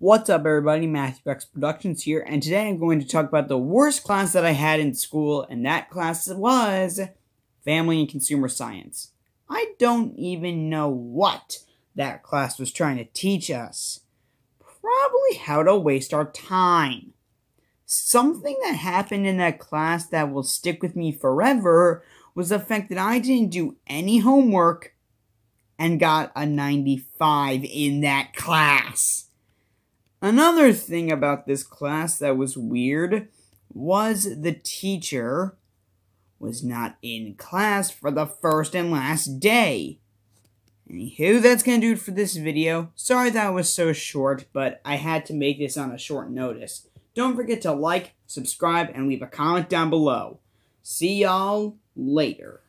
What's up everybody, Matthew Bex Productions here, and today I'm going to talk about the worst class that I had in school, and that class was Family and Consumer Science. I don't even know what that class was trying to teach us. Probably how to waste our time. Something that happened in that class that will stick with me forever was the fact that I didn't do any homework and got a 95 in that class. Another thing about this class that was weird was the teacher was not in class for the first and last day. Anywho, that's going to do it for this video. Sorry that was so short, but I had to make this on a short notice. Don't forget to like, subscribe, and leave a comment down below. See y'all later.